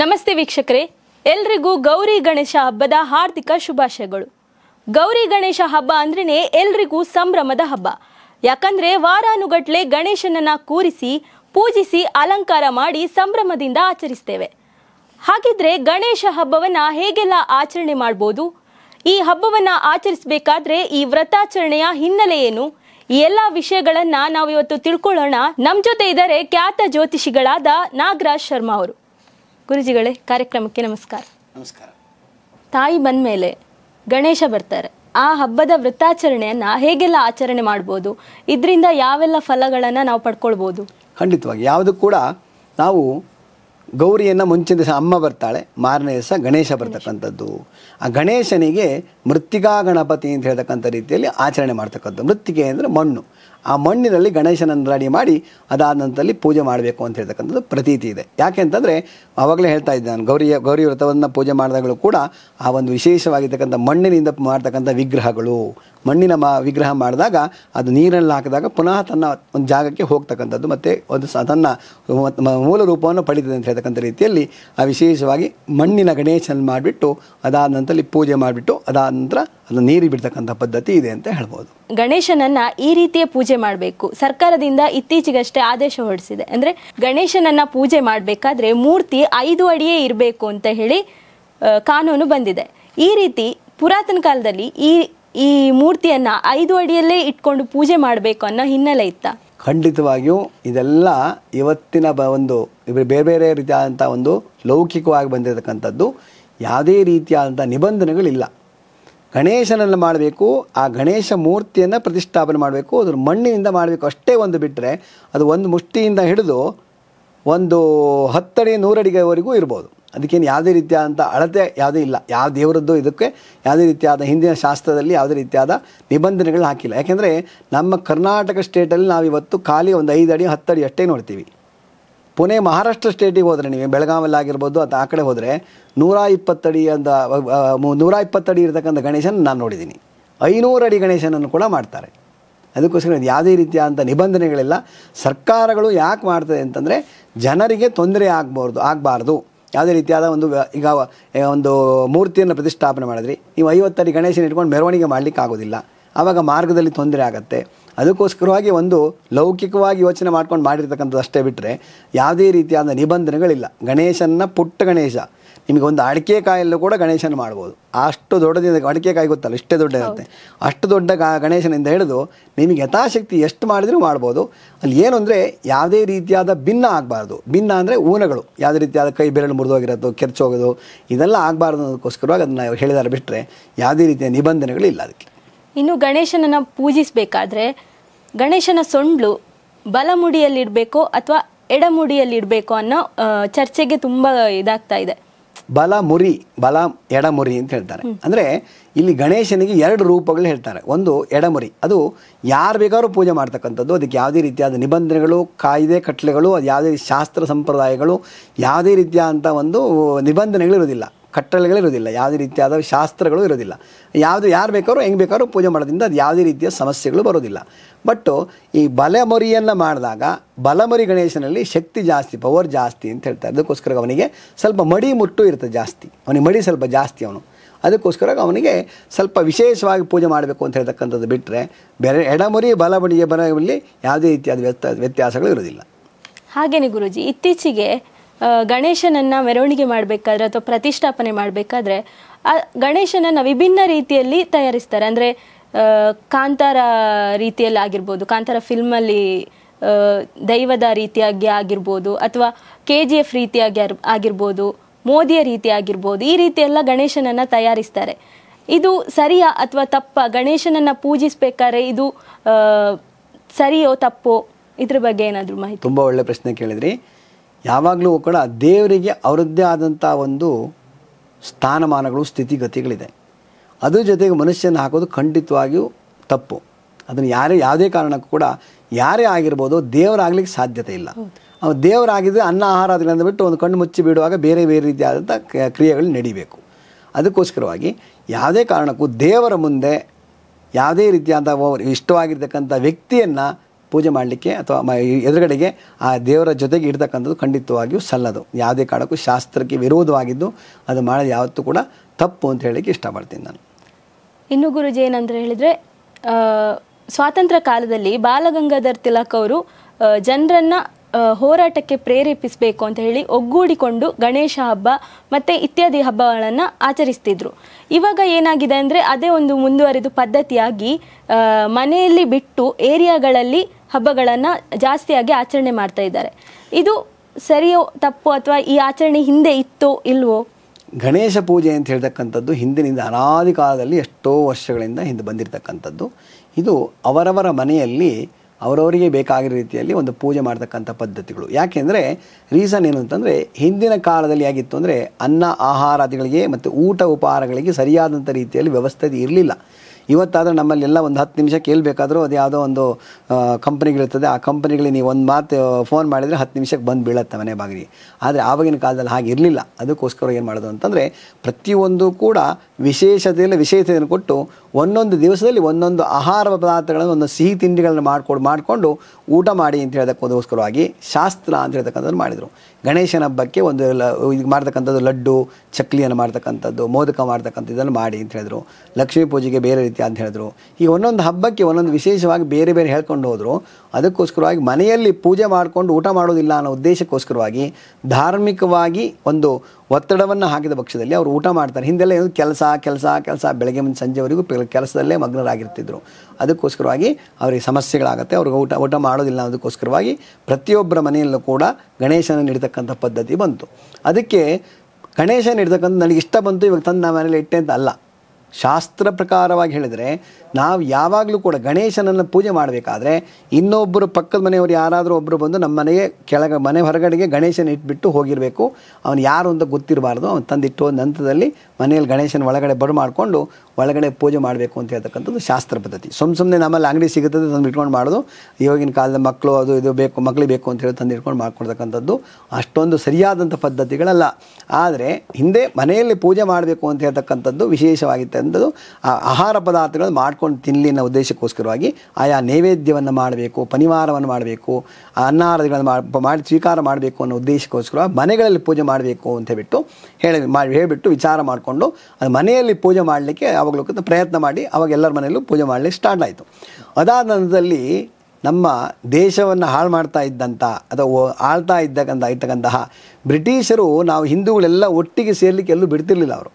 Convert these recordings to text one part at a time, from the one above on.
ನಮಸ್ತೆ ವೀಕ್ಷಕರೇ ಎಲ್ರಿಗೂ ಗೌರಿ ಗಣೇಶ ಹಬ್ಬದ ಹಾರ್ದಿಕ ಶುಭಾಶಯಗಳು ಗೌರಿ ಗಣೇಶ ಹಬ್ಬ ಅಂದ್ರೇ ಎಲ್ರಿಗೂ ಸಂಭ್ರಮದ ಹಬ್ಬ ಯಾಕಂದ್ರೆ ವಾರಾನುಗಟ್ಲೆ ಗಣೇಶನನ್ನ ಕೂರಿಸಿ ಪೂಜಿಸಿ ಅಲಂಕಾರ ಮಾಡಿ ಸಂಭ್ರಮದಿಂದ ಆಚರಿಸ್ತೇವೆ ಹಾಗಿದ್ರೆ ಗಣೇಶ ಹಬ್ಬವನ್ನ ಹೇಗೆಲ್ಲ ಆಚರಣೆ ಮಾಡ್ಬೋದು ಈ ಹಬ್ಬವನ್ನ ಆಚರಿಸಬೇಕಾದ್ರೆ ಈ ವ್ರತಾಚರಣೆಯ ಹಿನ್ನೆಲೆ ಏನು ಈ ಎಲ್ಲ ವಿಷಯಗಳನ್ನ ಇವತ್ತು ತಿಳ್ಕೊಳ್ಳೋಣ ನಮ್ಮ ಜೊತೆ ಇದ್ದಾರೆ ಖ್ಯಾತ ಜ್ಯೋತಿಷಿಗಳಾದ ನಾಗರಾಜ್ ಶರ್ಮಾ ಅವರು ಗುರುಜಿಗಳೇ ಕಾರ್ಯಕ್ರಮಕ್ಕೆ ನಮಸ್ಕಾರ ನಮಸ್ಕಾರ ತಾಯಿ ಬಂದ ಮೇಲೆ ಗಣೇಶ ಬರ್ತಾರೆ ಆ ಹಬ್ಬದ ವೃತ್ತಾಚರಣೆಯನ್ನ ಹೇಗೆಲ್ಲ ಆಚರಣೆ ಮಾಡ್ಬೋದು ಇದರಿಂದ ಯಾವೆಲ್ಲ ಫಲಗಳನ್ನ ನಾವು ಪಡ್ಕೊಳ್ಬಹುದು ಖಂಡಿತವಾಗಿ ಯಾವುದು ಕೂಡ ನಾವು ಗೌರಿಯನ್ನು ಮುಂಚಿನ ದಿವಸ ಅಮ್ಮ ಬರ್ತಾಳೆ ಮಾರನೇ ದಿವಸ ಗಣೇಶ ಬರ್ತಕ್ಕಂಥದ್ದು ಆ ಗಣೇಶನಿಗೆ ಮೃತ್ತಿಕಾ ಗಣಪತಿ ಅಂತ ಹೇಳ್ತಕ್ಕಂಥ ರೀತಿಯಲ್ಲಿ ಆಚರಣೆ ಮಾಡ್ತಕ್ಕಂಥದ್ದು ಮೃತ್ತಿಕೆ ಅಂದರೆ ಮಣ್ಣು ಆ ಮಣ್ಣಿನಲ್ಲಿ ಗಣೇಶನನ್ನು ರೆಡಿ ಮಾಡಿ ಅದಾದ ನಂತರದಲ್ಲಿ ಪೂಜೆ ಮಾಡಬೇಕು ಅಂತ ಹೇಳ್ತಕ್ಕಂಥದ್ದು ಪ್ರತೀತಿ ಇದೆ ಅಂತಂದರೆ ಆವಾಗಲೇ ಹೇಳ್ತಾ ಇದ್ದೆ ನಾನು ಗೌರಿಯ ಗೌರಿ ವ್ರತವನ್ನು ಪೂಜೆ ಮಾಡಿದಾಗಲೂ ಕೂಡ ಆ ಒಂದು ವಿಶೇಷವಾಗಿರ್ತಕ್ಕಂಥ ಮಣ್ಣಿನಿಂದ ಮಾಡ್ತಕ್ಕಂಥ ವಿಗ್ರಹಗಳು ಮಣ್ಣಿನ ಮಾ ವಿಗ್ರಹ ಮಾಡಿದಾಗ ಅದು ನೀರಲ್ಲಿ ಹಾಕಿದಾಗ ಪುನಃ ತನ್ನ ಒಂದು ಜಾಗಕ್ಕೆ ಹೋಗ್ತಕ್ಕಂಥದ್ದು ಮತ್ತು ಒಂದು ಸ ತನ್ನ ಮೂಲ ರೂಪವನ್ನು ಪಡೀತದೆ ಅಂತ ಹೇಳ್ತಕ್ಕಂಥ ಮಾಡ್ತಕ್ಕಂಥ ರೀತಿಯಲ್ಲಿ ಆ ವಿಶೇಷವಾಗಿ ಮಣ್ಣಿನ ಗಣೇಶನ ಮಾಡಿಬಿಟ್ಟು ಅದಾದ ನಂತರ ಪೂಜೆ ಮಾಡಿಬಿಟ್ಟು ಅದಾದ ನಂತರ ಅದನ್ನು ನೀರಿ ಬಿಡ್ತಕ್ಕಂಥ ಪದ್ಧತಿ ಇದೆ ಅಂತ ಹೇಳ್ಬೋದು ಗಣೇಶನನ್ನ ಈ ರೀತಿಯ ಪೂಜೆ ಮಾಡಬೇಕು ಸರ್ಕಾರದಿಂದ ಇತ್ತೀಚೆಗಷ್ಟೇ ಆದೇಶ ಹೊರಡಿಸಿದೆ ಅಂದರೆ ಗಣೇಶನನ್ನ ಪೂಜೆ ಮಾಡಬೇಕಾದ್ರೆ ಮೂರ್ತಿ ಐದು ಅಡಿಯೇ ಇರಬೇಕು ಅಂತ ಹೇಳಿ ಕಾನೂನು ಬಂದಿದೆ ಈ ರೀತಿ ಪುರಾತನ ಕಾಲದಲ್ಲಿ ಈ ಈ ಮೂರ್ತಿಯನ್ನ ಐದು ಅಡಿಯಲ್ಲೇ ಇಟ್ಕೊಂಡು ಪೂಜೆ ಮಾಡಬೇಕು ಅನ್ನೋ ಹಿನ್ನೆಲೆ ಇತ್ತ ಖಂಡಿತವಾಗಿಯೂ ಇದೆಲ್ಲ ಇವತ್ತಿನ ಬ ಒಂದು ಬೇರೆ ಬೇರೆ ರೀತಿಯಾದಂಥ ಒಂದು ಲೌಕಿಕವಾಗಿ ಬಂದಿರತಕ್ಕಂಥದ್ದು ಯಾವುದೇ ರೀತಿಯಾದಂಥ ನಿಬಂಧನೆಗಳಿಲ್ಲ ಗಣೇಶನನ್ನು ಮಾಡಬೇಕು ಆ ಗಣೇಶ ಮೂರ್ತಿಯನ್ನು ಪ್ರತಿಷ್ಠಾಪನೆ ಮಾಡಬೇಕು ಅದ್ರ ಮಣ್ಣಿನಿಂದ ಮಾಡಬೇಕು ಅಷ್ಟೇ ಒಂದು ಬಿಟ್ಟರೆ ಅದು ಒಂದು ಮುಷ್ಟಿಯಿಂದ ಹಿಡಿದು ಒಂದು ಹತ್ತಡಿ ನೂರಡಿಗೆವರೆಗೂ ಇರ್ಬೋದು ಅದಕ್ಕೇನು ಯಾವುದೇ ರೀತಿಯಾದಂಥ ಅಳತೆ ಯಾವುದೇ ಇಲ್ಲ ಯಾವ ದೇವರದ್ದು ಇದಕ್ಕೆ ಯಾವುದೇ ರೀತಿಯಾದ ಹಿಂದಿನ ಶಾಸ್ತ್ರದಲ್ಲಿ ಯಾವುದೇ ರೀತಿಯಾದ ನಿಬಂಧನೆಗಳು ಹಾಕಿಲ್ಲ ಯಾಕೆಂದರೆ ನಮ್ಮ ಕರ್ನಾಟಕ ಸ್ಟೇಟಲ್ಲಿ ನಾವು ಇವತ್ತು ಖಾಲಿ ಒಂದು ಐದು ಅಡಿ ಹತ್ತು ಅಡಿ ಅಷ್ಟೇ ನೋಡ್ತೀವಿ ಪುಣೆ ಮಹಾರಾಷ್ಟ್ರ ಸ್ಟೇಟಿಗೆ ಹೋದರೆ ನೀವು ಬೆಳಗಾವಲ್ಲಿ ಆಗಿರ್ಬೋದು ಅಥವಾ ಆ ಕಡೆ ಹೋದರೆ ನೂರ ಇಪ್ಪತ್ತಡಿ ಅಂತ ನೂರ ಇಪ್ಪತ್ತಡಿ ಇರತಕ್ಕಂಥ ಗಣೇಶನ ನಾನು ನೋಡಿದ್ದೀನಿ ಐನೂರು ಅಡಿ ಗಣೇಶನನ್ನು ಕೂಡ ಮಾಡ್ತಾರೆ ಅದಕ್ಕೋಸ್ಕರ ಯಾವುದೇ ರೀತಿಯಾದಂಥ ನಿಬಂಧನೆಗಳಿಲ್ಲ ಸರ್ಕಾರಗಳು ಯಾಕೆ ಮಾಡ್ತದೆ ಅಂತಂದರೆ ಜನರಿಗೆ ತೊಂದರೆ ಆಗಬಾರ್ದು ಆಗಬಾರ್ದು ಯಾವುದೇ ರೀತಿಯಾದ ಒಂದು ಈಗ ಒಂದು ಮೂರ್ತಿಯನ್ನು ಪ್ರತಿಷ್ಠಾಪನೆ ಮಾಡಿದ್ರಿ ನೀವು ಐವತ್ತಾರಿ ಗಣೇಶನ ಇಟ್ಕೊಂಡು ಮೆರವಣಿಗೆ ಮಾಡಲಿಕ್ಕೆ ಆಗೋದಿಲ್ಲ ಆವಾಗ ಮಾರ್ಗದಲ್ಲಿ ತೊಂದರೆ ಆಗುತ್ತೆ ಅದಕ್ಕೋಸ್ಕರವಾಗಿ ಒಂದು ಲೌಕಿಕವಾಗಿ ಯೋಚನೆ ಮಾಡ್ಕೊಂಡು ಮಾಡಿರ್ತಕ್ಕಂಥದ್ದು ಅಷ್ಟೇ ಬಿಟ್ಟರೆ ಯಾವುದೇ ರೀತಿಯಾದ ನಿಬಂಧನೆಗಳಿಲ್ಲ ಗಣೇಶನ ಪುಟ್ಟ ಗಣೇಶ ನಿಮಗೆ ಒಂದು ಅಡಿಕೆ ಕಾಯಲ್ಲೂ ಕೂಡ ಗಣೇಶನ ಮಾಡ್ಬೋದು ಅಷ್ಟು ದೊಡ್ಡದಿಂದ ಅಡಿಕೆ ಕಾಯಿ ಗೊತ್ತಲ್ಲ ಇಷ್ಟೇ ದೊಡ್ಡ ಇರುತ್ತೆ ಅಷ್ಟು ದೊಡ್ಡ ಗಣೇಶನಿಂದ ಹಿಡಿದು ನಿಮಗೆ ಯಥಾಶಕ್ತಿ ಎಷ್ಟು ಮಾಡಿದರೂ ಮಾಡ್ಬೋದು ಅಲ್ಲಿ ಏನು ಅಂದರೆ ಯಾವುದೇ ರೀತಿಯಾದ ಭಿನ್ನ ಆಗಬಾರ್ದು ಭಿನ್ನ ಅಂದರೆ ಊನಗಳು ಯಾವುದೇ ರೀತಿಯಾದ ಕೈ ಬೆರಳು ಮುರಿದೋಗಿರೋದು ಕೆರ್ಚೋಗೋದು ಇದೆಲ್ಲ ಆಗಬಾರ್ದು ಅನ್ನೋದಕ್ಕೋಸ್ಕರವಾಗಿ ಅದನ್ನು ಹೇಳಿದಾರೆ ಬಿಟ್ಟರೆ ಯಾವುದೇ ರೀತಿಯ ನಿಬಂಧನೆಗಳು ಇಲ್ಲ ಅದಕ್ಕೆ ಇನ್ನು ಗಣೇಶನನ್ನು ಪೂಜಿಸಬೇಕಾದ್ರೆ ಗಣೇಶನ ಸೊಂಡ್ಲು ಬಲಮುಡಿಯಲ್ಲಿಡಬೇಕು ಅಥವಾ ಎಡಮುಡಿಯಲ್ಲಿಡಬೇಕು ಅನ್ನೋ ಚರ್ಚೆಗೆ ತುಂಬ ಇದಾಗ್ತಾ ಇದೆ ಬಲ ಮುರಿ ಬಲ ಎಡಮುರಿ ಅಂತ ಹೇಳ್ತಾರೆ ಅಂದರೆ ಇಲ್ಲಿ ಗಣೇಶನಿಗೆ ಎರಡು ರೂಪಗಳು ಹೇಳ್ತಾರೆ ಒಂದು ಎಡಮುರಿ ಅದು ಯಾರು ಬೇಕಾದ್ರೂ ಪೂಜೆ ಮಾಡ್ತಕ್ಕಂಥದ್ದು ಅದಕ್ಕೆ ಯಾವುದೇ ರೀತಿಯಾದ ನಿಬಂಧನೆಗಳು ಕಾಯ್ದೆ ಕಟ್ಲೆಗಳು ಅದು ಯಾವುದೇ ಶಾಸ್ತ್ರ ಸಂಪ್ರದಾಯಗಳು ಯಾವುದೇ ರೀತಿಯಾದಂಥ ಒಂದು ಇರೋದಿಲ್ಲ ಇರೋದಿಲ್ಲ ಯಾವುದೇ ರೀತಿಯಾದ ಶಾಸ್ತ್ರಗಳು ಇರೋದಿಲ್ಲ ಯಾವುದು ಯಾರು ಬೇಕಾದ್ರೂ ಹೆಂಗೆ ಬೇಕಾದ್ರೂ ಪೂಜೆ ಮಾಡೋದ್ರಿಂದ ಅದು ಯಾವುದೇ ರೀತಿಯ ಸಮಸ್ಯೆಗಳು ಬರೋದಿಲ್ಲ ಬಟ್ಟು ಈ ಬಲಮರಿಯನ್ನು ಮಾಡಿದಾಗ ಬಲಮರಿ ಗಣೇಶನಲ್ಲಿ ಶಕ್ತಿ ಜಾಸ್ತಿ ಪವರ್ ಜಾಸ್ತಿ ಅಂತ ಹೇಳ್ತಾರೆ ಅದಕ್ಕೋಸ್ಕರ ಅವನಿಗೆ ಸ್ವಲ್ಪ ಮಡಿ ಮುಟ್ಟು ಇರ್ತದೆ ಜಾಸ್ತಿ ಅವನಿಗೆ ಮಡಿ ಸ್ವಲ್ಪ ಜಾಸ್ತಿ ಅವನು ಅದಕ್ಕೋಸ್ಕರ ಅವನಿಗೆ ಸ್ವಲ್ಪ ವಿಶೇಷವಾಗಿ ಪೂಜೆ ಮಾಡಬೇಕು ಅಂತ ಹೇಳ್ತಕ್ಕಂಥದ್ದು ಬಿಟ್ಟರೆ ಬೇರೆ ಎಡಮರಿ ಬಲಬಡಿಯ ಬಲದಲ್ಲಿ ಯಾವುದೇ ರೀತಿಯಾದ ವ್ಯತ್ಯಾಸಗಳು ಇರೋದಿಲ್ಲ ಹಾಗೆಯೇ ಗುರುಜಿ ಇತ್ತೀಚೆಗೆ ಗಣೇಶನನ್ನ ಮೆರವಣಿಗೆ ಮಾಡಬೇಕಾದ್ರೆ ಅಥವಾ ಪ್ರತಿಷ್ಠಾಪನೆ ಮಾಡಬೇಕಾದ್ರೆ ಆ ಗಣೇಶನನ್ನ ವಿಭಿನ್ನ ರೀತಿಯಲ್ಲಿ ತಯಾರಿಸ್ತಾರೆ ಅಂದ್ರೆ ಕಾಂತಾರ ರೀತಿಯಲ್ಲಿ ಆಗಿರ್ಬೋದು ಕಾಂತಾರ ಫಿಲ್ಮಲ್ಲಿ ದೈವದ ರೀತಿಯಾಗಿ ಆಗಿರ್ಬೋದು ಅಥವಾ ಕೆ ಜಿ ಎಫ್ ರೀತಿಯಾಗಿ ಆಗಿರ್ಬೋದು ಮೋದಿಯ ರೀತಿ ಆಗಿರ್ಬೋದು ಈ ರೀತಿ ಗಣೇಶನನ್ನ ತಯಾರಿಸ್ತಾರೆ ಇದು ಸರಿಯಾ ಅಥವಾ ತಪ್ಪ ಗಣೇಶನನ್ನ ಪೂಜಿಸ್ಬೇಕಾದ್ರೆ ಇದು ಸರಿಯೋ ತಪ್ಪೋ ಇದ್ರ ಬಗ್ಗೆ ಏನಾದರೂ ಮಾಹಿತಿ ತುಂಬಾ ಒಳ್ಳೆ ಪ್ರಶ್ನೆ ಕೇಳಿದ್ರಿ ಯಾವಾಗಲೂ ಕೂಡ ದೇವರಿಗೆ ಅವರದ್ದೇ ಆದಂಥ ಒಂದು ಸ್ಥಾನಮಾನಗಳು ಸ್ಥಿತಿಗತಿಗಳಿದೆ ಅದ್ರ ಜೊತೆಗೆ ಮನುಷ್ಯನ ಹಾಕೋದು ಖಂಡಿತವಾಗಿಯೂ ತಪ್ಪು ಅದನ್ನು ಯಾರೇ ಯಾವುದೇ ಕಾರಣಕ್ಕೂ ಕೂಡ ಯಾರೇ ಆಗಿರ್ಬೋದು ದೇವರಾಗಲಿಕ್ಕೆ ಸಾಧ್ಯತೆ ಇಲ್ಲ ಅವ್ನು ದೇವರಾಗಿದ್ದರೆ ಅನ್ನ ಆಹಾರ ಬಿಟ್ಟು ಒಂದು ಕಣ್ಣು ಮುಚ್ಚಿ ಬಿಡುವಾಗ ಬೇರೆ ಬೇರೆ ರೀತಿಯಾದಂಥ ಕ್ರಿಯೆಗಳು ನಡೀಬೇಕು ಅದಕ್ಕೋಸ್ಕರವಾಗಿ ಯಾವುದೇ ಕಾರಣಕ್ಕೂ ದೇವರ ಮುಂದೆ ಯಾವುದೇ ರೀತಿಯಾದ ಇಷ್ಟವಾಗಿರ್ತಕ್ಕಂಥ ವ್ಯಕ್ತಿಯನ್ನು ಪೂಜೆ ಮಾಡಲಿಕ್ಕೆ ಅಥವಾ ಎದುರುಗಡೆಗೆ ಆ ದೇವರ ಜೊತೆಗೆ ಇಡ್ತಕ್ಕಂಥದ್ದು ಖಂಡಿತವಾಗಿಯೂ ಸಲ್ಲದು ಯಾವುದೇ ಕಾರಣಕ್ಕೂ ಶಾಸ್ತ್ರಕ್ಕೆ ವಿರೋಧವಾಗಿದ್ದು ಅದು ಮಾಡೋದು ಯಾವತ್ತೂ ಕೂಡ ತಪ್ಪು ಅಂತ ಹೇಳಲಿಕ್ಕೆ ಇಷ್ಟಪಡ್ತೀನಿ ನಾನು ಇನ್ನು ಗುರುಜಿ ಏನಂದ್ರೆ ಹೇಳಿದರೆ ಸ್ವಾತಂತ್ರ್ಯ ಕಾಲದಲ್ಲಿ ಬಾಲಗಂಗಾಧರ್ ತಿಲಕ್ ಅವರು ಜನರನ್ನು ಹೋರಾಟಕ್ಕೆ ಪ್ರೇರೇಪಿಸಬೇಕು ಅಂತ ಹೇಳಿ ಒಗ್ಗೂಡಿಕೊಂಡು ಗಣೇಶ ಹಬ್ಬ ಮತ್ತು ಇತ್ಯಾದಿ ಹಬ್ಬಗಳನ್ನು ಆಚರಿಸ್ತಿದ್ರು ಇವಾಗ ಏನಾಗಿದೆ ಅಂದರೆ ಅದೇ ಒಂದು ಮುಂದುವರೆದು ಪದ್ಧತಿಯಾಗಿ ಮನೆಯಲ್ಲಿ ಬಿಟ್ಟು ಏರಿಯಾಗಳಲ್ಲಿ ಹಬ್ಬಗಳನ್ನು ಜಾಸ್ತಿಯಾಗಿ ಆಚರಣೆ ಮಾಡ್ತಾ ಇದ್ದಾರೆ ಇದು ಸರಿಯೋ ತಪ್ಪು ಅಥವಾ ಈ ಆಚರಣೆ ಹಿಂದೆ ಇತ್ತೋ ಇಲ್ವೋ ಗಣೇಶ ಪೂಜೆ ಅಂತ ಹೇಳ್ತಕ್ಕಂಥದ್ದು ಹಿಂದಿನಿಂದ ಅನಾದಿ ಕಾಲದಲ್ಲಿ ಎಷ್ಟೋ ವರ್ಷಗಳಿಂದ ಹಿಂದೆ ಬಂದಿರತಕ್ಕಂಥದ್ದು ಇದು ಅವರವರ ಮನೆಯಲ್ಲಿ ಅವರವರಿಗೆ ಬೇಕಾಗಿರೋ ರೀತಿಯಲ್ಲಿ ಒಂದು ಪೂಜೆ ಮಾಡ್ತಕ್ಕಂಥ ಪದ್ಧತಿಗಳು ಯಾಕೆಂದರೆ ರೀಸನ್ ಏನು ಅಂತಂದರೆ ಹಿಂದಿನ ಕಾಲದಲ್ಲಿ ಆಗಿತ್ತು ಅಂದರೆ ಅನ್ನ ಆಹಾರಾದಿಗಳಿಗೆ ಮತ್ತು ಊಟ ಉಪಹಾರಗಳಿಗೆ ಸರಿಯಾದಂಥ ರೀತಿಯಲ್ಲಿ ವ್ಯವಸ್ಥೆ ಇರಲಿಲ್ಲ ಇವತ್ತಾದರೂ ಎಲ್ಲ ಒಂದು ಹತ್ತು ನಿಮಿಷ ಕೇಳಬೇಕಾದರೂ ಅದು ಯಾವುದೋ ಒಂದು ಕಂಪ್ನಿಗಳಿರ್ತದೆ ಆ ಕಂಪ್ನಿಗಳಿಗೆ ನೀವು ಒಂದು ಮಾತು ಫೋನ್ ಮಾಡಿದರೆ ಹತ್ತು ನಿಮಿಷಕ್ಕೆ ಬಂದು ಬೀಳತ್ತೆ ಮನೆ ಬಾಗಿಲಿ ಆದರೆ ಆವಾಗಿನ ಕಾಲದಲ್ಲಿ ಹಾಗೆ ಇರಲಿಲ್ಲ ಅದಕ್ಕೋಸ್ಕರ ಏನು ಮಾಡೋದು ಅಂತಂದರೆ ಪ್ರತಿಯೊಂದು ಕೂಡ ವಿಶೇಷತೆಯಲ್ಲಿ ವಿಶೇಷತೆಯನ್ನು ಕೊಟ್ಟು ಒಂದೊಂದು ದಿವಸದಲ್ಲಿ ಒಂದೊಂದು ಆಹಾರ ಪದಾರ್ಥಗಳನ್ನು ಒಂದು ಸಿಹಿ ತಿಂಡಿಗಳನ್ನು ಮಾಡಿಕೊಡು ಮಾಡಿಕೊಂಡು ಊಟ ಮಾಡಿ ಅಂತ ಹೇಳೋದಕ್ಕೋಸ್ಕರವಾಗಿ ಶಾಸ್ತ್ರ ಅಂತ ಹೇಳ್ತಕ್ಕಂಥದ್ದು ಮಾಡಿದರು ಗಣೇಶನ ಹಬ್ಬಕ್ಕೆ ಒಂದು ಲ ಇದು ಮಾಡ್ತಕ್ಕಂಥದ್ದು ಲಡ್ಡು ಚಕ್ಲಿಯನ್ನು ಮಾಡ್ತಕ್ಕಂಥದ್ದು ಮೋದಕ ಮಾಡ್ತಕ್ಕಂಥದ್ದನ್ನು ಮಾಡಿ ಅಂತ ಹೇಳಿದರು ಲಕ್ಷ್ಮೀ ಪೂಜೆಗೆ ಬೇರೆ ಅಂತ ಹೇಳಿದ್ರು ಈ ಒಂದೊಂದು ಹಬ್ಬಕ್ಕೆ ಒಂದೊಂದು ವಿಶೇಷವಾಗಿ ಬೇರೆ ಬೇರೆ ಹೇಳ್ಕೊಂಡು ಹೋದರು ಅದಕ್ಕೋಸ್ಕರವಾಗಿ ಮನೆಯಲ್ಲಿ ಪೂಜೆ ಮಾಡಿಕೊಂಡು ಊಟ ಮಾಡೋದಿಲ್ಲ ಅನ್ನೋ ಉದ್ದೇಶಕ್ಕೋಸ್ಕರವಾಗಿ ಧಾರ್ಮಿಕವಾಗಿ ಒಂದು ಒತ್ತಡವನ್ನು ಹಾಕಿದ ಪಕ್ಷದಲ್ಲಿ ಅವರು ಊಟ ಮಾಡ್ತಾರೆ ಹಿಂದೆಲ್ಲ ಏನು ಕೆಲಸ ಕೆಲಸ ಕೆಲಸ ಬೆಳಗ್ಗೆ ಮುಂದೆ ಸಂಜೆವರೆಗೂ ಕೆಲಸದಲ್ಲೇ ಮಗ್ನರಾಗಿರ್ತಿದ್ರು ಅದಕ್ಕೋಸ್ಕರವಾಗಿ ಅವರಿಗೆ ಸಮಸ್ಯೆಗಳಾಗುತ್ತೆ ಅವ್ರಿಗೆ ಊಟ ಊಟ ಮಾಡೋದಿಲ್ಲ ಅನ್ನೋದಕ್ಕೋಸ್ಕರವಾಗಿ ಪ್ರತಿಯೊಬ್ಬರ ಮನೆಯಲ್ಲೂ ಕೂಡ ಗಣೇಶನ ನೀಡ್ತಕ್ಕಂಥ ಪದ್ಧತಿ ಬಂತು ಅದಕ್ಕೆ ಗಣೇಶನ ಇಡ್ತಕ್ಕಂಥ ನನಗೆ ಇಷ್ಟ ಬಂತು ಇವಾಗ ತಂದು ನಾನು ಮನೇಲಿ ಇಟ್ಟೆ ಅಂತ ಅಲ್ಲ ಶಾಸ್ತ್ರ ಪ್ರಕಾರವಾಗಿ ಹೇಳಿದರೆ ನಾವು ಯಾವಾಗಲೂ ಕೂಡ ಗಣೇಶನನ್ನು ಪೂಜೆ ಮಾಡಬೇಕಾದ್ರೆ ಇನ್ನೊಬ್ಬರು ಪಕ್ಕದ ಮನೆಯವರು ಯಾರಾದರೂ ಒಬ್ಬರು ಬಂದು ನಮ್ಮ ಮನೆಗೆ ಕೆಳಗೆ ಮನೆ ಹೊರಗಡೆಗೆ ಗಣೇಶನ ಇಟ್ಬಿಟ್ಟು ಹೋಗಿರಬೇಕು ಅವನು ಯಾರು ಅಂತ ಗೊತ್ತಿರಬಾರ್ದು ಅವನು ತಂದಿಟ್ಟು ಒಂದು ಹಂತದಲ್ಲಿ ಮನೆಯಲ್ಲಿ ಗಣೇಶನ ಒಳಗಡೆ ಬರು ಮಾಡಿಕೊಂಡು ಒಳಗಡೆ ಪೂಜೆ ಮಾಡಬೇಕು ಅಂತ ಹೇಳ್ತಕ್ಕಂಥದ್ದು ಶಾಸ್ತ್ರ ಪದ್ಧತಿ ಸುಮ್ಮ ಸುಮ್ಮನೆ ನಮ್ಮಲ್ಲಿ ಅಂಗಡಿ ಸಿಗುತ್ತದೆ ತಂದು ಇಟ್ಕೊಂಡು ಮಾಡೋದು ಇವಾಗಿನ ಕಾಲದ ಮಕ್ಕಳು ಅದು ಇದು ಬೇಕು ಮಕ್ಕಳಿಗೆ ಬೇಕು ಅಂತ ಹೇಳಿ ತಂದು ಇಟ್ಕೊಂಡು ಮಾಡಿಕೊಡ್ತಕ್ಕಂಥದ್ದು ಅಷ್ಟೊಂದು ಸರಿಯಾದಂಥ ಪದ್ಧತಿಗಳಲ್ಲ ಆದರೆ ಹಿಂದೆ ಮನೆಯಲ್ಲಿ ಪೂಜೆ ಮಾಡಬೇಕು ಅಂತ ಹೇಳ್ತಕ್ಕಂಥದ್ದು ವಿಶೇಷವಾಗಿತ್ತು ಅಂತದ್ದು ಆಹಾರ ಪದಾರ್ಥಗಳನ್ನು ಮಾಡ್ಕೊಂಡು ತಿನ್ನಲಿ ಅನ್ನೋ ಉದ್ದೇಶಕ್ಕೋಸ್ಕರವಾಗಿ ಆಯಾ ನೈವೇದ್ಯವನ್ನು ಮಾಡಬೇಕು ಪನಿವಾರವನ್ನು ಮಾಡಬೇಕು ಅನ್ನಾರಗಳನ್ನು ಮಾಡಿ ಸ್ವೀಕಾರ ಮಾಡಬೇಕು ಅನ್ನೋ ಉದ್ದೇಶಕ್ಕೋಸ್ಕರ ಮನೆಗಳಲ್ಲಿ ಪೂಜೆ ಮಾಡಬೇಕು ಅಂತ ಹೇಳ್ಬಿಟ್ಟು ಹೇಳಿ ಮಾಡಿ ಹೇಳಿಬಿಟ್ಟು ವಿಚಾರ ಮಾಡಿಕೊಂಡು ಅದು ಮನೆಯಲ್ಲಿ ಪೂಜೆ ಮಾಡಲಿಕ್ಕೆ ಆವಾಗಲೂ ಪ್ರಯತ್ನ ಮಾಡಿ ಅವಾಗ ಎಲ್ಲರ ಮನೆಯಲ್ಲೂ ಪೂಜೆ ಮಾಡಲಿಕ್ಕೆ ಸ್ಟಾರ್ಟ್ ಆಯಿತು ಅದಾದ ನಂತರದಲ್ಲಿ ನಮ್ಮ ದೇಶವನ್ನು ಹಾಳು ಮಾಡ್ತಾ ಇದ್ದಂಥ ಅಥವಾ ಆಳ್ತಾ ಇದ್ದಕ್ಕಂಥ ಇರ್ತಕ್ಕಂತಹ ಬ್ರಿಟಿಷರು ನಾವು ಹಿಂದೂಗಳೆಲ್ಲ ಒಟ್ಟಿಗೆ ಸೇರಲಿಕ್ಕೆ ಎಲ್ಲೂ ಬಿಡ್ತಿರ್ಲಿಲ್ಲ ಅವರು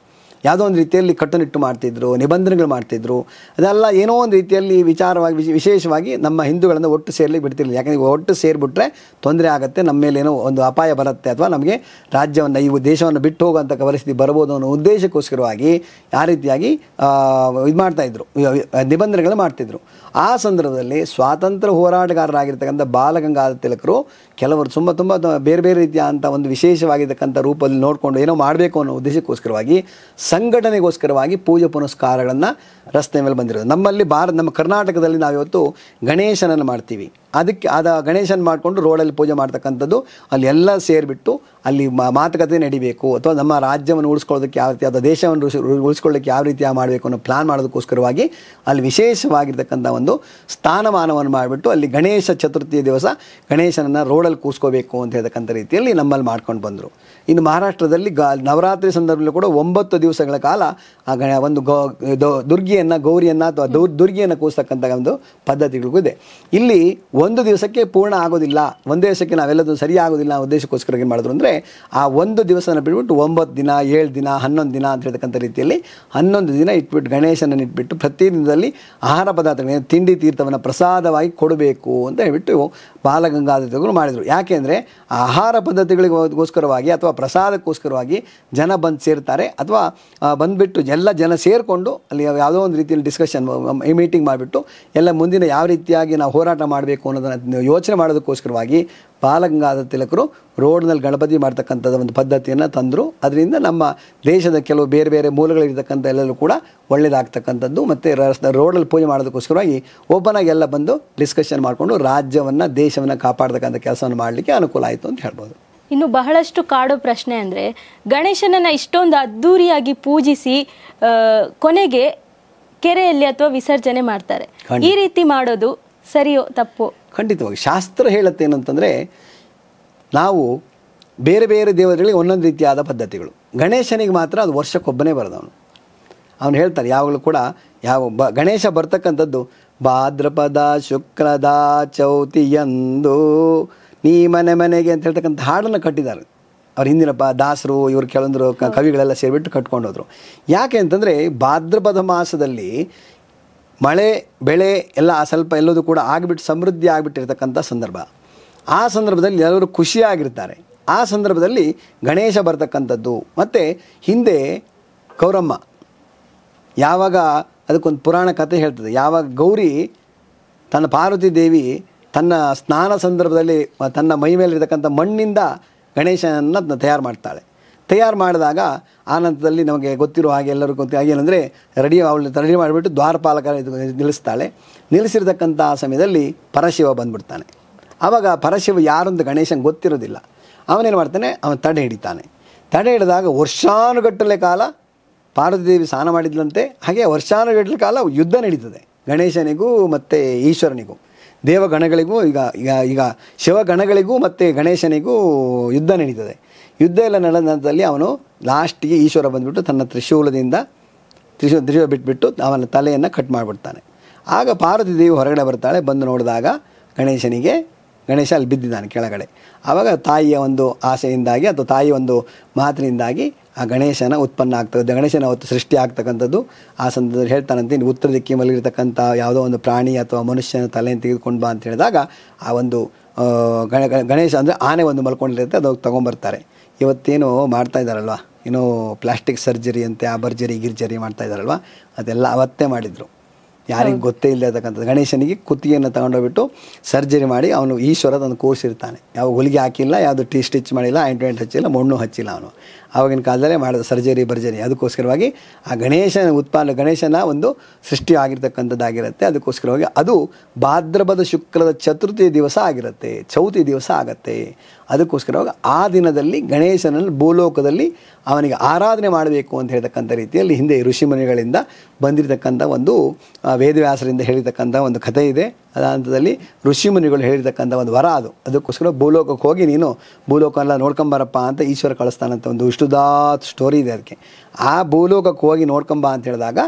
ಯಾವುದೋ ಒಂದು ರೀತಿಯಲ್ಲಿ ಕಟ್ಟುನಿಟ್ಟು ಮಾಡ್ತಿದ್ರು ನಿಬಂಧನೆಗಳು ಮಾಡ್ತಿದ್ರು ಅದೆಲ್ಲ ಏನೋ ಒಂದು ರೀತಿಯಲ್ಲಿ ವಿಚಾರವಾಗಿ ವಿಶೇಷವಾಗಿ ನಮ್ಮ ಹಿಂದೂಗಳನ್ನು ಒಟ್ಟು ಸೇರಲಿಕ್ಕೆ ಬಿಡ್ತಿರಲಿಲ್ಲ ಯಾಕಂದರೆ ಒಟ್ಟು ಸೇರಿಬಿಟ್ರೆ ತೊಂದರೆ ಆಗುತ್ತೆ ನಮ್ಮ ಮೇಲೇನೋ ಒಂದು ಅಪಾಯ ಬರುತ್ತೆ ಅಥವಾ ನಮಗೆ ರಾಜ್ಯವನ್ನು ಈ ದೇಶವನ್ನು ಬಿಟ್ಟು ಹೋಗುವಂಥ ಪರಿಸ್ಥಿತಿ ಬರ್ಬೋದು ಅನ್ನೋ ಉದ್ದೇಶಕ್ಕೋಸ್ಕರವಾಗಿ ಆ ರೀತಿಯಾಗಿ ಇದು ಮಾಡ್ತಾಯಿದ್ರು ನಿಬಂಧನೆಗಳು ಮಾಡ್ತಿದ್ರು ಆ ಸಂದರ್ಭದಲ್ಲಿ ಸ್ವಾತಂತ್ರ್ಯ ಹೋರಾಟಗಾರರಾಗಿರ್ತಕ್ಕಂಥ ಬಾಲಗಂಗಾಧರ ತಿಲಕರು ಕೆಲವರು ತುಂಬ ತುಂಬ ಬೇರೆ ಬೇರೆ ರೀತಿಯಾದಂಥ ಒಂದು ವಿಶೇಷವಾಗಿರ್ತಕ್ಕಂಥ ರೂಪದಲ್ಲಿ ನೋಡಿಕೊಂಡು ಏನೋ ಮಾಡಬೇಕು ಅನ್ನೋ ಉದ್ದೇಶಕ್ಕೋಸ್ಕರವಾಗಿ ಸಂಘಟನೆಗೋಸ್ಕರವಾಗಿ ಪೂಜೆ ಪುನಸ್ಕಾರಗಳನ್ನು ರಸ್ತೆ ಮೇಲೆ ಬಂದಿರೋದು ನಮ್ಮಲ್ಲಿ ಭಾರತ ನಮ್ಮ ಕರ್ನಾಟಕದಲ್ಲಿ ನಾವಿವತ್ತು ಗಣೇಶನನ್ನು ಮಾಡ್ತೀವಿ ಅದಕ್ಕೆ ಆದ ಗಣೇಶನ ಮಾಡಿಕೊಂಡು ರೋಡಲ್ಲಿ ಪೂಜೆ ಮಾಡ್ತಕ್ಕಂಥದ್ದು ಅಲ್ಲಿ ಎಲ್ಲ ಸೇರಿಬಿಟ್ಟು ಅಲ್ಲಿ ಮಾತುಕತೆ ನಡಿಬೇಕು ಅಥವಾ ನಮ್ಮ ರಾಜ್ಯವನ್ನು ಉಳಿಸ್ಕೊಳ್ಳೋದಕ್ಕೆ ಯಾವ ರೀತಿ ಅಥವಾ ದೇಶವನ್ನು ಉಳಿಸ್ಕೊಳ್ಳೋಕ್ಕೆ ಯಾವ ರೀತಿ ಮಾಡಬೇಕು ಅನ್ನೋ ಪ್ಲಾನ್ ಮಾಡೋದಕ್ಕೋಸ್ಕರವಾಗಿ ಅಲ್ಲಿ ವಿಶೇಷವಾಗಿರ್ತಕ್ಕಂಥ ಒಂದು ಸ್ಥಾನಮಾನವನ್ನು ಮಾಡಿಬಿಟ್ಟು ಅಲ್ಲಿ ಗಣೇಶ ಚತುರ್ಥಿ ದಿವಸ ಗಣೇಶನನ್ನು ರೋಡಲ್ಲಿ ಕೂಸ್ಕೋಬೇಕು ಅಂತ ಹೇಳ್ತಕ್ಕಂಥ ರೀತಿಯಲ್ಲಿ ನಮ್ಮಲ್ಲಿ ಮಾಡ್ಕೊಂಡು ಬಂದರು ಇನ್ನು ಮಹಾರಾಷ್ಟ್ರದಲ್ಲಿ ಗ ನವರಾತ್ರಿ ಸಂದರ್ಭದಲ್ಲಿ ಕೂಡ ಒಂಬತ್ತು ದಿವಸಗಳ ಕಾಲ ಆ ಗಣ ಒಂದು ಗೋ ದುರ್ಗಿಯನ್ನು ಗೌರಿಯನ್ನು ಅಥವಾ ದುರ್ಗಿಯನ್ನು ಕೂಸ್ತಕ್ಕಂಥ ಒಂದು ಪದ್ಧತಿಗಳಿಗೂ ಇದೆ ಇಲ್ಲಿ ಒಂದು ದಿವಸಕ್ಕೆ ಪೂರ್ಣ ಆಗೋದಿಲ್ಲ ಒಂದೇ ದಿವಸಕ್ಕೆ ನಾವೆಲ್ಲದೂ ಸರಿ ಆಗೋದಿಲ್ಲ ಉದ್ದೇಶಕ್ಕೋಸ್ಕರ ಏನು ಮಾಡಿದ್ರು ಅಂದರೆ ಆ ಒಂದು ದಿವಸನ ಬಿಟ್ಬಿಟ್ಟು ಒಂಬತ್ತು ದಿನ ಏಳು ದಿನ ಹನ್ನೊಂದು ದಿನ ಅಂತ ಹೇಳ್ತಕ್ಕಂಥ ರೀತಿಯಲ್ಲಿ ಹನ್ನೊಂದು ದಿನ ಇಟ್ಬಿಟ್ಟು ಗಣೇಶನನ್ನು ಇಟ್ಬಿಟ್ಟು ಪ್ರತಿದಿನದಲ್ಲಿ ಆಹಾರ ಪದಾರ್ಥಗಳೇನು ತಿಂಡಿ ತೀರ್ಥವನ್ನು ಪ್ರಸಾದವಾಗಿ ಕೊಡಬೇಕು ಅಂತ ಹೇಳ್ಬಿಟ್ಟು ಬಾಲಗಂಗಾಧರ ಮಾಡಿದರು ಯಾಕೆಂದರೆ ಆಹಾರ ಪದ್ಧತಿಗಳಿಗೋಸ್ಕರವಾಗಿ ಅಥವಾ ಪ್ರಸಾದಕ್ಕೋಸ್ಕರವಾಗಿ ಜನ ಬಂದು ಸೇರ್ತಾರೆ ಅಥವಾ ಬಂದುಬಿಟ್ಟು ಎಲ್ಲ ಜನ ಸೇರಿಕೊಂಡು ಅಲ್ಲಿ ಯಾವುದೋ ಒಂದು ರೀತಿಯಲ್ಲಿ ಡಿಸ್ಕಷನ್ ಮೀಟಿಂಗ್ ಮಾಡಿಬಿಟ್ಟು ಎಲ್ಲ ಮುಂದಿನ ಯಾವ ರೀತಿಯಾಗಿ ನಾವು ಹೋರಾಟ ಮಾಡಬೇಕು ಅನ್ನೋದನ್ನು ಯೋಚನೆ ಮಾಡೋದಕ್ಕೋಸ್ಕರವಾಗಿ ಬಾಲಗಂಗಾಧರ ತಿಲಕರು ರೋಡ್ನಲ್ಲಿ ಗಣಪತಿ ಮಾಡ್ತಕ್ಕಂಥದ್ದು ಒಂದು ಪದ್ಧತಿಯನ್ನು ತಂದರು ಅದರಿಂದ ನಮ್ಮ ದೇಶದ ಕೆಲವು ಬೇರೆ ಬೇರೆ ಮೂಲಗಳಿರ್ತಕ್ಕಂಥ ಎಲ್ಲರೂ ಕೂಡ ಒಳ್ಳೆಯದಾಗ್ತಕ್ಕಂಥದ್ದು ಮತ್ತು ರಸ್ ರೋಡಲ್ಲಿ ಪೂಜೆ ಮಾಡೋದಕ್ಕೋಸ್ಕರವಾಗಿ ಓಪನಾಗಿ ಎಲ್ಲ ಬಂದು ಡಿಸ್ಕಷನ್ ಮಾಡಿಕೊಂಡು ರಾಜ್ಯವನ್ನು ದೇಶವನ್ನು ಕಾಪಾಡ್ತಕ್ಕಂಥ ಕೆಲಸವನ್ನು ಮಾಡಲಿಕ್ಕೆ ಅನುಕೂಲ ಆಯಿತು ಅಂತ ಹೇಳ್ಬೋದು ಇನ್ನು ಬಹಳಷ್ಟು ಕಾಡೋ ಪ್ರಶ್ನೆ ಅಂದರೆ ಗಣೇಶನನ್ನು ಇಷ್ಟೊಂದು ಅದ್ದೂರಿಯಾಗಿ ಪೂಜಿಸಿ ಕೊನೆಗೆ ಕೆರೆಯಲ್ಲಿ ಅಥವಾ ವಿಸರ್ಜನೆ ಮಾಡ್ತಾರೆ ಈ ರೀತಿ ಮಾಡೋದು ಸರಿಯೋ ತಪ್ಪು ಖಂಡಿತವಾಗಿ ಶಾಸ್ತ್ರ ಹೇಳುತ್ತೆ ಏನಂತಂದರೆ ನಾವು ಬೇರೆ ಬೇರೆ ದೇವತೆಗಳಿಗೆ ಒಂದೊಂದು ರೀತಿಯಾದ ಪದ್ಧತಿಗಳು ಗಣೇಶನಿಗೆ ಮಾತ್ರ ಅದು ವರ್ಷಕ್ಕೊಬ್ಬನೇ ಬರೋದವನು ಅವನು ಹೇಳ್ತಾರೆ ಯಾವಾಗಲೂ ಕೂಡ ಯಾವ ಬ ಗಣೇಶ ಬರ್ತಕ್ಕಂಥದ್ದು ಭಾದ್ರಪದ ಶುಕ್ರದ ಚೌತಿಯಂದು ನೀ ಮನೆ ಮನೆಗೆ ಅಂತ ಹೇಳ್ತಕ್ಕಂಥ ಹಾಡನ್ನು ಕಟ್ಟಿದ್ದಾರೆ ಅವ್ರು ಹಿಂದಿನಪ್ಪ ದಾಸರು ಇವರು ಕೆಲವೊಂದು ಕವಿಗಳೆಲ್ಲ ಸೇರಿಬಿಟ್ಟು ಕಟ್ಕೊಂಡೋದ್ರು ಯಾಕೆ ಅಂತಂದರೆ ಭಾದ್ರಪದ ಮಾಸದಲ್ಲಿ ಮಳೆ ಬೆಳೆ ಎಲ್ಲ ಸ್ವಲ್ಪ ಎಲ್ಲದೂ ಕೂಡ ಆಗಿಬಿಟ್ಟು ಸಮೃದ್ಧಿ ಆಗಿಬಿಟ್ಟಿರ್ತಕ್ಕಂಥ ಸಂದರ್ಭ ಆ ಸಂದರ್ಭದಲ್ಲಿ ಎಲ್ಲರೂ ಖುಷಿಯಾಗಿರ್ತಾರೆ ಆ ಸಂದರ್ಭದಲ್ಲಿ ಗಣೇಶ ಬರ್ತಕ್ಕಂಥದ್ದು ಮತ್ತು ಹಿಂದೆ ಗೌರಮ್ಮ ಯಾವಾಗ ಅದಕ್ಕೊಂದು ಪುರಾಣ ಕಥೆ ಹೇಳ್ತದೆ ಯಾವಾಗ ಗೌರಿ ತನ್ನ ಪಾರ್ವತಿ ದೇವಿ ತನ್ನ ಸ್ನಾನ ಸಂದರ್ಭದಲ್ಲಿ ತನ್ನ ಮೈ ಮೇಲಿರ್ತಕ್ಕಂಥ ಮಣ್ಣಿಂದ ಗಣೇಶನನ್ನು ತಯಾರು ಮಾಡ್ತಾಳೆ ತಯಾರು ಮಾಡಿದಾಗ ಆ ನಮಗೆ ಗೊತ್ತಿರೋ ಹಾಗೆ ಎಲ್ಲರೂ ಗೊತ್ತಿ ಏನಂದರೆ ರೆಡಿ ಅವಳು ರೆಡಿ ಮಾಡಿಬಿಟ್ಟು ದ್ವಾರಪಾಲಕ ನಿಲ್ಲಿಸ್ತಾಳೆ ನಿಲ್ಲಿಸಿರ್ತಕ್ಕಂಥ ಸಮಯದಲ್ಲಿ ಪರಶಿವ ಬಂದ್ಬಿಡ್ತಾನೆ ಆವಾಗ ಪರಶಿವ ಯಾರೊಂದು ಗಣೇಶನ್ ಗೊತ್ತಿರೋದಿಲ್ಲ ಅವನೇನು ಮಾಡ್ತಾನೆ ಅವನು ತಡೆ ಹಿಡಿತಾನೆ ತಡೆ ಹಿಡಿದಾಗ ವರ್ಷಾನುಗಟ್ಟಲೆ ಕಾಲ ಪಾರ್ವತಿದೇವಿ ಸ್ನಾನ ಮಾಡಿದ್ಲಂತೆ ಹಾಗೆ ವರ್ಷಾನುಗಟ್ಟಲೆ ಕಾಲ ಯುದ್ಧ ನಡೀತದೆ ಗಣೇಶನಿಗೂ ಮತ್ತು ಈಶ್ವರನಿಗೂ ದೇವಗಣಗಳಿಗೂ ಈಗ ಈಗ ಈಗ ಶಿವಗಣಗಳಿಗೂ ಮತ್ತು ಗಣೇಶನಿಗೂ ಯುದ್ಧ ನಡೀತದೆ ಯುದ್ಧ ಎಲ್ಲ ನಡೆದಲ್ಲಿ ಅವನು ಲಾಸ್ಟಿಗೆ ಈಶ್ವರ ಬಂದುಬಿಟ್ಟು ತನ್ನ ತ್ರಿಶೂಲದಿಂದ ತ್ರಿಶೂಲ ತ್ರಿಶೂಲ ಬಿಟ್ಬಿಟ್ಟು ಅವನ ತಲೆಯನ್ನು ಕಟ್ ಮಾಡಿಬಿಡ್ತಾನೆ ಆಗ ಪಾರ್ವತಿ ದೇವಿ ಹೊರಗಡೆ ಬರ್ತಾಳೆ ಬಂದು ನೋಡಿದಾಗ ಗಣೇಶನಿಗೆ ಗಣೇಶ ಅಲ್ಲಿ ಬಿದ್ದಿದ್ದಾನೆ ಕೆಳಗಡೆ ಆವಾಗ ತಾಯಿಯ ಒಂದು ಆಸೆಯಿಂದಾಗಿ ಅಥವಾ ತಾಯಿಯ ಒಂದು ಮಾತಿನಿಂದಾಗಿ ಆ ಗಣೇಶನ ಉತ್ಪನ್ನ ಆಗ್ತದೆ ಗಣೇಶನ ಅವತ್ತು ಸೃಷ್ಟಿ ಆಗ್ತಕ್ಕಂಥದ್ದು ಆ ಸಂದರ್ಭದಲ್ಲಿ ಹೇಳ್ತಾನಂತೆ ಉತ್ತರ ದಿಕ್ಕಿ ಮಲಗಿರ್ತಕ್ಕಂಥ ಯಾವುದೋ ಒಂದು ಪ್ರಾಣಿ ಅಥವಾ ಮನುಷ್ಯನ ತಲೆಯನ್ನು ತೆಗೆದುಕೊಂಡು ಬಾ ಅಂತ ಹೇಳಿದಾಗ ಆ ಒಂದು ಗಣ ಗಣೇಶ ಅಂದರೆ ಆನೆ ಒಂದು ಮಲ್ಕೊಂಡಿರುತ್ತೆ ಅದು ತೊಗೊಂಬರ್ತಾರೆ ಇವತ್ತೇನು ಮಾಡ್ತಾ ಇದ್ದಾರಲ್ವ ಏನೋ ಪ್ಲಾಸ್ಟಿಕ್ ಸರ್ಜರಿ ಅಂತೆ ಆ ಬರ್ಜರಿ ಗಿರ್ಜರಿ ಮಾಡ್ತಾ ಇದ್ದಾರಲ್ವ ಅದೆಲ್ಲ ಅವತ್ತೇ ಮಾಡಿದರು ಯಾರಿಗೆ ಗೊತ್ತೇ ಇಲ್ಲ ಇರತಕ್ಕಂಥದ್ದು ಗಣೇಶನಿಗೆ ಕುತ್ತಿಗೆಯನ್ನು ತಗೊಂಡೋಗ್ಬಿಟ್ಟು ಸರ್ಜರಿ ಮಾಡಿ ಅವನು ಈಶ್ವರದ ಒಂದು ಕೋರ್ಸ್ ಇರ್ತಾನೆ ಯಾವ ಹೊಲಿಗೆ ಹಾಕಿಲ್ಲ ಯಾವುದು ಟೀ ಸ್ಟಿಚ್ ಮಾಡಿಲ್ಲ ಆಯಿಂಟ್ಮೆಂಟ್ ಹಚ್ಚಿಲ್ಲ ಮಣ್ಣು ಹಚ್ಚಿಲ್ಲ ಅವನು ಆವಾಗಿನ ಕಾಲದಲ್ಲೇ ಮಾಡಿದ ಸರ್ಜರಿ ಭರ್ಜರಿ ಅದಕ್ಕೋಸ್ಕರವಾಗಿ ಆ ಗಣೇಶನ ಉತ್ಪಾದನೆ ಗಣೇಶನ ಒಂದು ಸೃಷ್ಟಿ ಆಗಿರತಕ್ಕಂಥದ್ದಾಗಿರುತ್ತೆ ಅದಕ್ಕೋಸ್ಕರವಾಗಿ ಅದು ಭಾದ್ರಪದ ಶುಕ್ರದ ಚತುರ್ಥಿ ದಿವಸ ಆಗಿರುತ್ತೆ ಚೌತಿ ದಿವಸ ಆಗತ್ತೆ ಅದಕ್ಕೋಸ್ಕರವಾಗಿ ಆ ದಿನದಲ್ಲಿ ಗಣೇಶನನ್ನು ಭೂಲೋಕದಲ್ಲಿ ಅವನಿಗೆ ಆರಾಧನೆ ಮಾಡಬೇಕು ಅಂತ ಹೇಳ್ತಕ್ಕಂಥ ರೀತಿಯಲ್ಲಿ ಹಿಂದೆ ಋಷಿಮುನಿಗಳಿಂದ ಬಂದಿರತಕ್ಕಂಥ ಒಂದು ವೇದವ್ಯಾಸರಿಂದ ಹೇಳಿರ್ತಕ್ಕಂಥ ಒಂದು ಕಥೆ ಇದೆ ಅದ ಹಂತದಲ್ಲಿ ಋಷಿಮುನಿಗಳು ಹೇಳಿರ್ತಕ್ಕಂಥ ಒಂದು ವರ ಅದು ಅದಕ್ಕೋಸ್ಕರ ಭೂಲೋಕಕ್ಕೆ ಹೋಗಿ ನೀನು ಭೂಲೋಕ ಎಲ್ಲ ನೋಡ್ಕೊಂಬರಪ್ಪ ಅಂತ ಈಶ್ವರ ಕಳಿಸ್ತಾನಂತ ಒಂದು ಇಷ್ಟುದಾತ್ ಸ್ಟೋರಿ ಇದೆ ಅದಕ್ಕೆ ಆ ಭೂಲೋಕಕ್ಕೆ ಹೋಗಿ ನೋಡ್ಕೊಂಬ ಅಂತ ಹೇಳಿದಾಗ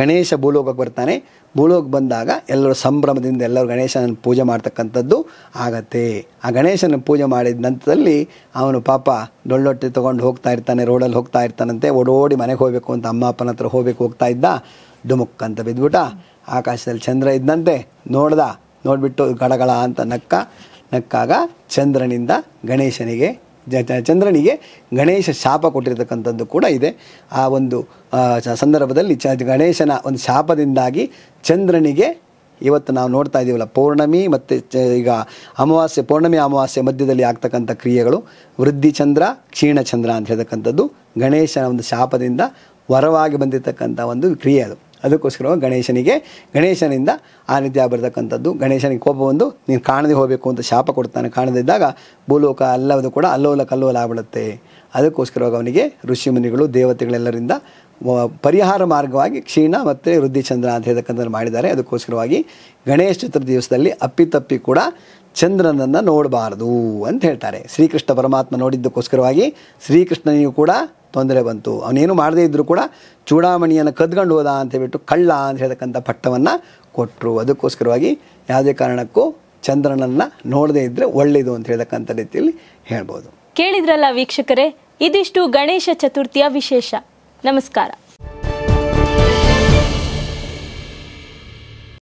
ಗಣೇಶ ಭೂಲೋಕಕ್ಕೆ ಬರ್ತಾನೆ ಭೂಲೋಕ ಬಂದಾಗ ಎಲ್ಲರೂ ಸಂಭ್ರಮದಿಂದ ಎಲ್ಲರೂ ಗಣೇಶನ ಪೂಜೆ ಮಾಡ್ತಕ್ಕಂಥದ್ದು ಆಗತ್ತೆ ಆ ಗಣೇಶನ ಪೂಜೆ ಮಾಡಿದ ನಂತರದಲ್ಲಿ ಅವನು ಪಾಪ ಡೊಳ್ಳೊಟ್ಟೆ ತೊಗೊಂಡು ಹೋಗ್ತಾ ಇರ್ತಾನೆ ರೋಡಲ್ಲಿ ಹೋಗ್ತಾ ಇರ್ತಾನಂತೆ ಓಡೋಡಿ ಮನೆಗೆ ಹೋಗಬೇಕು ಅಂತ ಅಮ್ಮ ಅಪ್ಪನ ಹತ್ರ ಹೋಗ್ಬೇಕು ಹೋಗ್ತಾ ಇದ್ದ ಡುಮುಕ್ ಅಂತ ಬಿದ್ದುಬಿಟ್ಟ ಆಕಾಶದಲ್ಲಿ ಚಂದ್ರ ಇದ್ದಂತೆ ನೋಡ್ದ ನೋಡಿಬಿಟ್ಟು ಗಡಗಳ ಅಂತ ನಕ್ಕ ನಕ್ಕಾಗ ಚಂದ್ರನಿಂದ ಗಣೇಶನಿಗೆ ಚಂದ್ರನಿಗೆ ಗಣೇಶ ಶಾಪ ಕೊಟ್ಟಿರತಕ್ಕಂಥದ್ದು ಕೂಡ ಇದೆ ಆ ಒಂದು ಸಂದರ್ಭದಲ್ಲಿ ಚ ಗಣೇಶನ ಒಂದು ಶಾಪದಿಂದಾಗಿ ಚಂದ್ರನಿಗೆ ಇವತ್ತು ನಾವು ನೋಡ್ತಾ ಇದ್ದೀವಲ್ಲ ಪೌರ್ಣಮಿ ಮತ್ತು ಈಗ ಅಮಾವಾಸ್ಯೆ ಪೌರ್ಣಮಿ ಅಮಾವಾಸ್ಯೆ ಮಧ್ಯದಲ್ಲಿ ಆಗ್ತಕ್ಕಂಥ ಕ್ರಿಯೆಗಳು ವೃದ್ಧಿ ಚಂದ್ರ ಕ್ಷೀಣ ಚಂದ್ರ ಅಂತ ಹೇಳ್ತಕ್ಕಂಥದ್ದು ಗಣೇಶನ ಒಂದು ಶಾಪದಿಂದ ವರವಾಗಿ ಬಂದಿರತಕ್ಕಂಥ ಒಂದು ಕ್ರಿಯೆ ಅದು ಅದಕ್ಕೋಸ್ಕರ ಗಣೇಶನಿಗೆ ಗಣೇಶನಿಂದ ಆ ನಿದ್ಯ ಗಣೇಶನಿಗೆ ಕೋಪ ಬಂದು ನೀನು ಕಾಣದೇ ಹೋಗಬೇಕು ಅಂತ ಶಾಪ ಕೊಡ್ತಾನೆ ಕಾಣದಿದ್ದಾಗ ಭೂಲೋಕ ಅಲ್ಲವದು ಕೂಡ ಅಲ್ಲೋಲ ಕಲ್ಲೋಲ ಆಗ್ಬಿಡುತ್ತೆ ಅದಕ್ಕೋಸ್ಕರವಾಗಿ ಅವನಿಗೆ ಋಷಿಮುನಿಗಳು ದೇವತೆಗಳೆಲ್ಲರಿಂದ ಪರಿಹಾರ ಮಾರ್ಗವಾಗಿ ಕ್ಷೀಣ ಮತ್ತು ವೃದ್ಧಿಚಂದ್ರ ಅಂತ ಹೇಳ್ತಕ್ಕಂಥದ್ದು ಮಾಡಿದ್ದಾರೆ ಅದಕ್ಕೋಸ್ಕರವಾಗಿ ಗಣೇಶ ಚತುರ್ಥಿ ದಿವಸದಲ್ಲಿ ಅಪ್ಪಿತಪ್ಪಿ ಕೂಡ ಚಂದ್ರನನ್ನು ನೋಡಬಾರದು ಅಂತ ಹೇಳ್ತಾರೆ ಶ್ರೀಕೃಷ್ಣ ಪರಮಾತ್ಮ ನೋಡಿದ್ದಕ್ಕೋಸ್ಕರವಾಗಿ ಶ್ರೀಕೃಷ್ಣನಿಗೂ ಕೂಡ ತೊಂದರೆ ಬಂತು ಅವನೇನು ಮಾಡದೇ ಇದ್ದರೂ ಕೂಡ ಚೂಡಾಮಣಿಯನ್ನು ಕದ್ಕೊಂಡು ಹೋದ ಅಂತ ಹೇಳ್ಬಿಟ್ಟು ಕಳ್ಳ ಅಂತ ಹೇಳ್ತಕ್ಕಂಥ ಪಟ್ಟವನ್ನು ಕೊಟ್ಟರು ಅದಕ್ಕೋಸ್ಕರವಾಗಿ ಯಾವುದೇ ಕಾರಣಕ್ಕೂ ಚಂದ್ರನನ್ನು ನೋಡದೇ ಇದ್ದರೆ ಒಳ್ಳೆಯದು ಅಂತ ಹೇಳ್ತಕ್ಕಂಥ ರೀತಿಯಲ್ಲಿ ಹೇಳ್ಬೋದು ಕೇಳಿದ್ರಲ್ಲ ವೀಕ್ಷಕರೇ ಇದಿಷ್ಟು ಗಣೇಶ ಚತುರ್ಥಿಯ ವಿಶೇಷ ನಮಸ್ಕಾರ